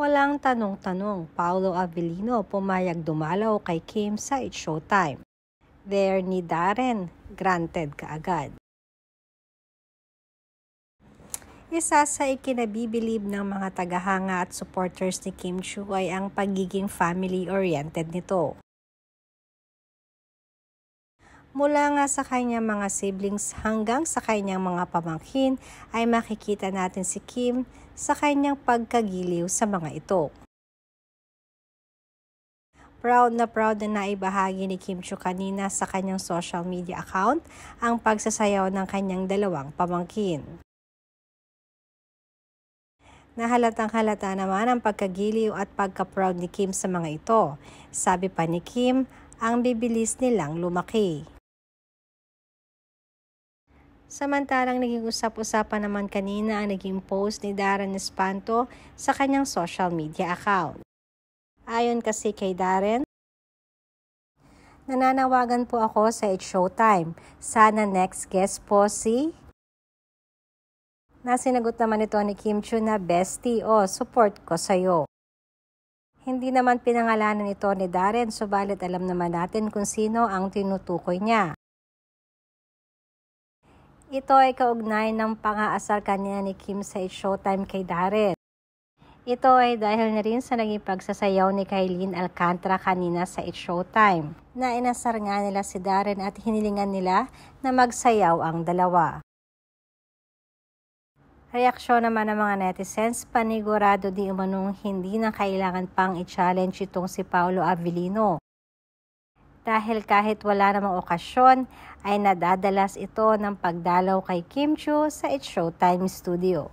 Walang tanong-tanong, Paolo Avellino pumayag dumalaw kay Kim sa It Showtime. There ni Darren, granted kaagad. Isa sa ikinabibilib ng mga tagahanga at supporters ni Kim Chu ay ang pagiging family-oriented nito. Mula nga sa kanyang mga siblings hanggang sa kanyang mga pamangkin ay makikita natin si Kim sa kanyang pagkagiliw sa mga ito. Proud na proud na naibahagi ni Kim Chu kanina sa kanyang social media account ang pagsasayaw ng kanyang dalawang pamangkin. Nahalatang halata naman ang pagkagiliw at pagka-proud ni Kim sa mga ito. Sabi pa ni Kim, ang bibilis nilang lumaki. Samantalang naging usap-usapan naman kanina ang naging post ni Darren Espanto sa kanyang social media account. Ayon kasi kay Darren, Nananawagan po ako sa It's Showtime. Sana next guest po si... Nasinagot naman ito ni Kim Chu na bestie o oh, support ko sa'yo. Hindi naman pinangalanan ito ni Darren subalit alam naman natin kung sino ang tinutukoy niya. Ito ay kaugnay ng pangaasal kanya ni Kim sa Showtime kay Darren. Ito ay dahil na rin sa naging pagsasayaw ni Kailin Alcantara kanina sa It Showtime na inasar nga nila si Darren at hinilingan nila na magsayaw ang dalawa. Reaksyon naman ng mga netizens, panigurado di umanong hindi na kailangan pang i-challenge itong si Paolo Avellino dahil kahit wala namang okasyon ay nadadalas ito ng pagdalaw kay Kim Chu sa It's Showtime Studio.